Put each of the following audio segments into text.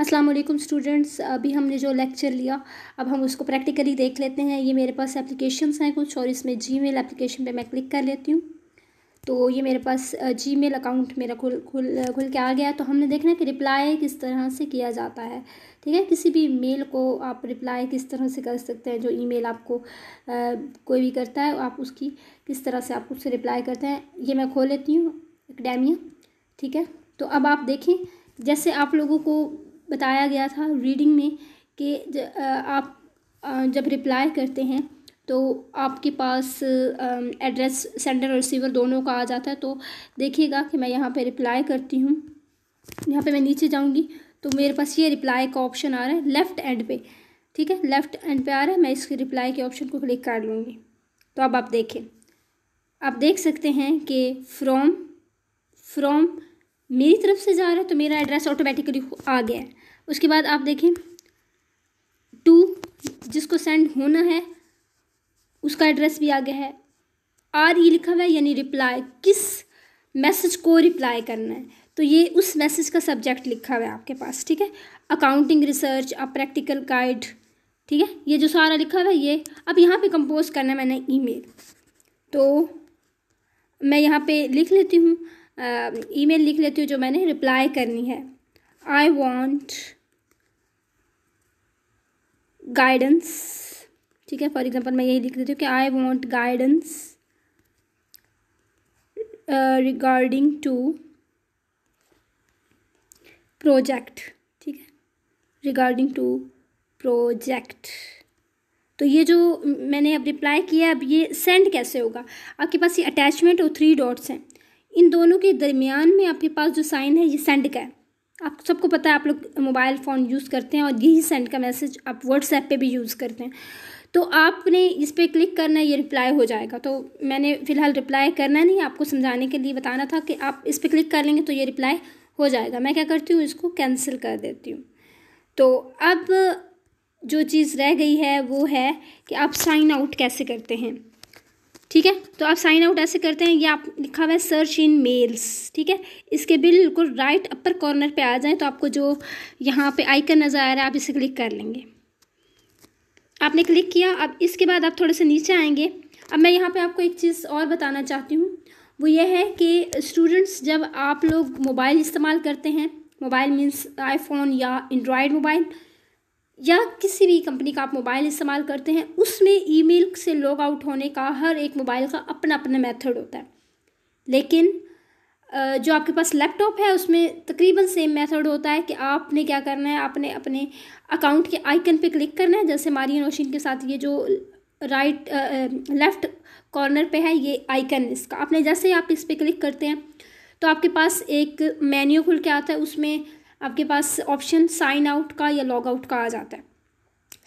अस्सलाम वालेकुम स्टूडेंट्स अभी हमने जो लेक्चर लिया अब हम उसको प्रैक्टिकली देख लेते हैं ये मेरे पास एप्लीकेशंस हैं कुछ और इसमें जी मेल एप्लीकेशन पर मैं क्लिक कर लेती हूँ तो ये मेरे पास जी मेल अकाउंट मेरा खुल खुल खुल के आ गया तो हमने देखना कि रिप्लाई किस तरह से किया जाता है ठीक है किसी भी मेल को आप रिप्लाई किस तरह से कर सकते हैं जो ईमेल आपको आ, कोई भी करता है आप उसकी किस तरह से आप उससे रिप्लाई करते हैं ये मैं खोल लेती हूँ अकेडेमिया ठीक है तो अब आप देखें जैसे आप लोगों को बताया गया था रीडिंग में कि आप जब रिप्लाई करते हैं तो आपके पास एड्रेस सेंडर और रिसीवर दोनों का आ जाता है तो देखिएगा कि मैं यहाँ पे रिप्लाई करती हूँ यहाँ पे मैं नीचे जाऊँगी तो मेरे पास ये रिप्लाई का ऑप्शन आ रहा है लेफ़्ट एंड पे ठीक है लेफ़्ट एंड पे आ रहा है मैं इसके रिप्लाई के ऑप्शन को क्लिक कर लूँगी तो अब आप देखें आप देख सकते हैं कि फ्रॉम फ्रॉम मेरी तरफ से जा रहा है तो मेरा एड्रेस ऑटोमेटिकली आ गया है उसके बाद आप देखें टू जिसको सेंड होना है उसका एड्रेस भी आ गया है आर ई e लिखा हुआ है यानी रिप्लाई किस मैसेज को रिप्लाई करना है तो ये उस मैसेज का सब्जेक्ट लिखा हुआ है आपके पास ठीक है accounting research a practical guide ठीक है ये जो सारा लिखा हुआ है ये अब यहाँ पे कंपोज करना है मैंने ईमेल तो मैं यहाँ पे लिख लेती हूँ ईमेल लिख लेती हूँ जो मैंने रिप्लाई करनी है I want guidance ठीक है फॉर एग्जाम्पल मैं यही लिख देती हूँ कि I want guidance regarding to project ठीक है रिगार्डिंग टू प्रोजेक्ट तो ये जो मैंने अब रिप्लाई किया अब ये सेंड कैसे होगा आपके पास ये अटैचमेंट और थ्री डॉट्स हैं इन दोनों के दरमियान में आपके पास जो साइन है ये सेंड का है आप सबको पता है आप लोग मोबाइल फ़ोन यूज़ करते हैं और यही सेंड का मैसेज आप व्हाट्सएप पे भी यूज़ करते हैं तो आपने इस पर क्लिक करना ये रिप्लाई हो जाएगा तो मैंने फ़िलहाल रिप्लाई करना नहीं आपको समझाने के लिए बताना था कि आप इस पर क्लिक कर लेंगे तो ये रिप्लाई हो जाएगा मैं क्या करती हूँ इसको कैंसिल कर देती हूँ तो अब जो चीज़ रह गई है वो है कि आप साइन आउट कैसे करते हैं ठीक है तो आप साइन आउट ऐसे करते हैं ये आप लिखा हुआ है सर्च इन मेल्स ठीक है इसके बिल्कुल राइट अपर कॉर्नर पे आ जाएं तो आपको जो यहाँ पे आइकन नज़र आ रहा है आप इसे क्लिक कर लेंगे आपने क्लिक किया अब इसके बाद आप थोड़े से नीचे आएंगे अब मैं यहाँ पे आपको एक चीज़ और बताना चाहती हूँ वो ये है कि स्टूडेंट्स जब आप लोग मोबाइल इस्तेमाल करते हैं मोबाइल मीन्स आईफोन या एंड्रॉयड मोबाइल या किसी भी कंपनी का आप मोबाइल इस्तेमाल करते हैं उसमें ईमेल से लॉग आउट होने का हर एक मोबाइल का अपना अपना मेथड होता है लेकिन जो आपके पास लैपटॉप है उसमें तकरीबन सेम मेथड होता है कि आपने क्या करना है आपने अपने अकाउंट के आइकन पे क्लिक करना है जैसे मारियन ओशिन के साथ ये जो राइट लेफ़्ट कॉर्नर पे है ये आइकन इसका आपने जैसे आप इस पर क्लिक करते हैं तो आपके पास एक मेन्यू खुल के आता है उसमें आपके पास ऑप्शन साइन आउट का या लॉग आउट का आ जाता है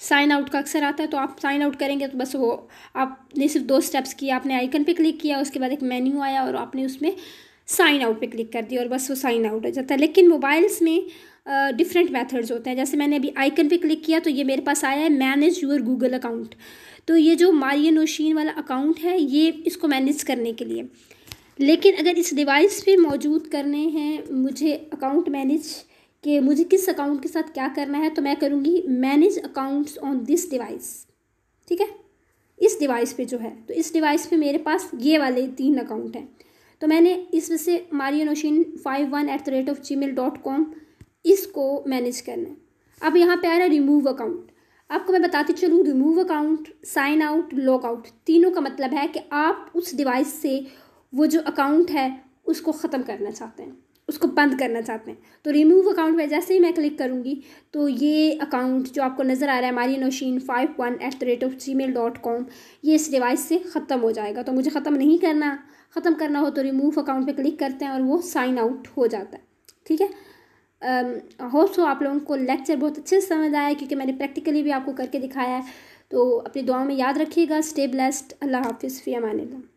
साइन आउट का अक्सर आता है तो आप साइन आउट करेंगे तो बस वो आपने सिर्फ दो स्टेप्स किए आपने आइकन पे क्लिक किया उसके बाद एक मेन्यू आया और आपने उसमें साइन आउट पे क्लिक कर दिया और बस वो साइन आउट हो जाता है लेकिन मोबाइल्स में डिफरेंट uh, मेथड्स होते हैं जैसे मैंने अभी आइकन पे क्लिक किया तो ये मेरे पास आया है मैनेज योर गूगल अकाउंट तो ये जो मारिय नौशीन वाला अकाउंट है ये इसको मैनेज करने के लिए लेकिन अगर इस डिवाइस पे मौजूद करने हैं मुझे अकाउंट मैनेज कि मुझे किस अकाउंट के साथ क्या करना है तो मैं करूँगी manage accounts on this device ठीक है इस डिवाइस पे जो है तो इस डिवाइस पे मेरे पास ये वाले तीन अकाउंट हैं तो मैंने इसमें से Mario Nausheen five one eight the rate of Gmail dot com इसको मैनेज करना है अब यहाँ पे आ रहा है रिमूव अकाउंट आपको मैं बताती चलूँ remove account sign out log out तीनों का मतलब है कि आप उस डिवाइस से वो जो अकाउंट है उसको ख़त्म करना चाहते हैं उसको बंद करना चाहते हैं तो रिमूव अकाउंट में जैसे ही मैं क्लिक करूँगी तो ये अकाउंट जो आपको नज़र आ रहा है Maria Nausheen five one eight the rate of Gmail dot com ये इस डिवाइस से ख़त्म हो जाएगा तो मुझे ख़त्म नहीं करना ख़त्म करना हो तो रिमूव अकाउंट पे क्लिक करते हैं और वो साइन आउट हो जाता है ठीक है होप सो आप लोगों को लेक्चर बहुत अच्छे से समझ आया क्योंकि मैंने प्रैक्टिकली भी आपको करके दिखाया है तो अपनी दुआ में याद रखिएगा स्टे ब्लेस्ड अल्लाह हाफिज़ फ़ी अमान